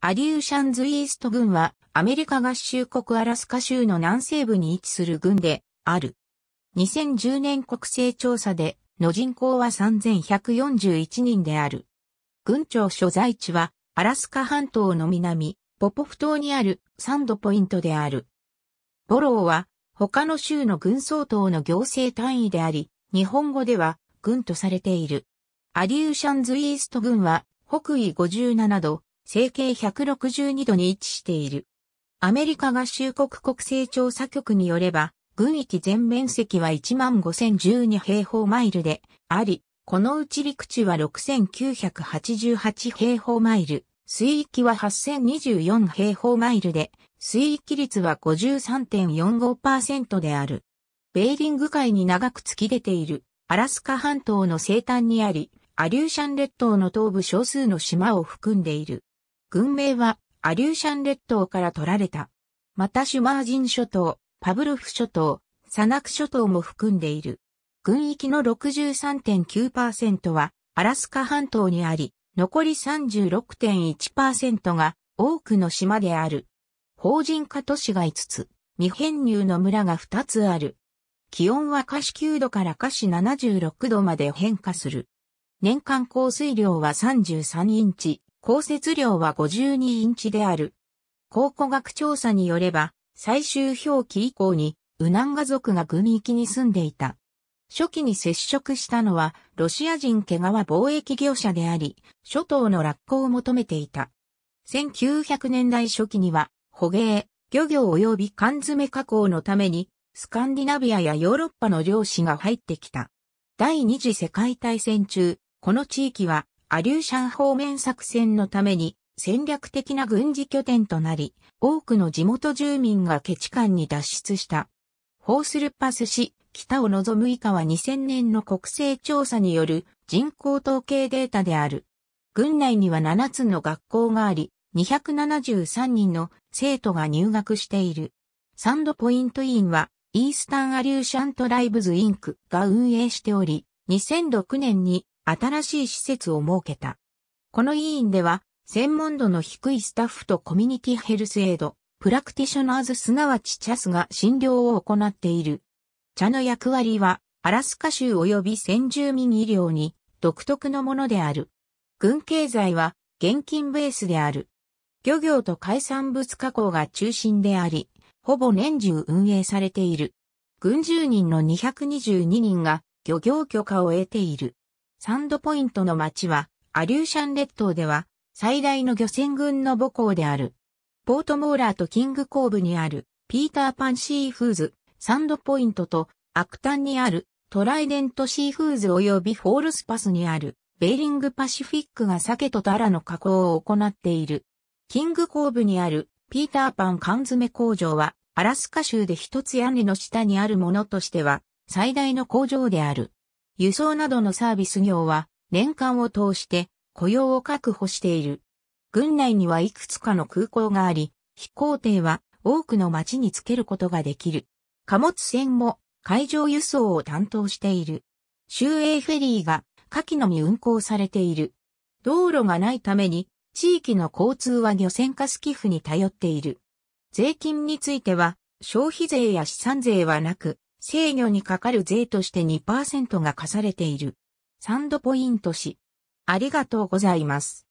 アリューシャンズイースト軍はアメリカ合衆国アラスカ州の南西部に位置する軍である。2010年国勢調査での人口は3141人である。軍庁所在地はアラスカ半島の南、ポポフ島にあるサンドポイントである。ボローは他の州の軍総統の行政単位であり、日本語では軍とされている。アリューシャンズイースト軍は北緯57度、西形162度に位置している。アメリカ合衆国国勢調査局によれば、軍域全面積は15,012平方マイルであり、このうち陸地は6,988平方マイル、水域は8,024平方マイルで、水域率は53.45%である。ベーリング海に長く突き出ているアラスカ半島の西端にあり、アリューシャン列島の東部少数の島を含んでいる。軍名はアリューシャン列島から取られた。またシュマージン諸島、パブロフ諸島、サナク諸島も含んでいる。軍域の63.9%はアラスカ半島にあり、残り36.1%が多くの島である。法人化都市が5つ、未編入の村が2つある。気温は華氏9度から華氏76度まで変化する。年間降水量は33インチ、降雪量は52インチである。考古学調査によれば、最終表記以降に、ウナンガ族が軍域に住んでいた。初期に接触したのは、ロシア人毛皮貿易業者であり、諸島の落港を求めていた。1900年代初期には、捕鯨、漁業及び缶詰加工のために、スカンディナビアやヨーロッパの漁師が入ってきた。第二次世界大戦中、この地域はアリューシャン方面作戦のために戦略的な軍事拠点となり、多くの地元住民がケチンに脱出した。ホースルパス市、北を望む以下は2000年の国勢調査による人口統計データである。軍内には7つの学校があり、273人の生徒が入学している。サンドポイント委員は、イースタンアリューシャントライブズインクが運営しており、2006年に新しい施設を設けた。この委員では、専門度の低いスタッフとコミュニティヘルスエイド、プラクティショナーズすなわちチャスが診療を行っている。茶の役割は、アラスカ州及び先住民医療に独特のものである。軍経済は現金ベースである。漁業と海産物加工が中心であり、ほぼ年中運営されている。軍住人の222人が漁業許可を得ている。サンドポイントの町は、アリューシャン列島では、最大の漁船群の母港である。ポートモーラーとキングコーブにある、ピーターパンシーフーズ、サンドポイントと、アクタンにある、トライデントシーフーズ及びフォールスパスにある、ベーリングパシフィックが鮭とタラの加工を行っている。キングコーブにある、ピーターパン缶詰工場は、アラスカ州で一つ屋根の下にあるものとしては、最大の工場である。輸送などのサービス業は年間を通して雇用を確保している。軍内にはいくつかの空港があり、飛行艇は多くの町につけることができる。貨物船も海上輸送を担当している。周営フェリーが下記のみ運行されている。道路がないために地域の交通は漁船化スキフに頼っている。税金については消費税や資産税はなく、制御にかかる税として2%が課されている。サンドポイント氏。ありがとうございます。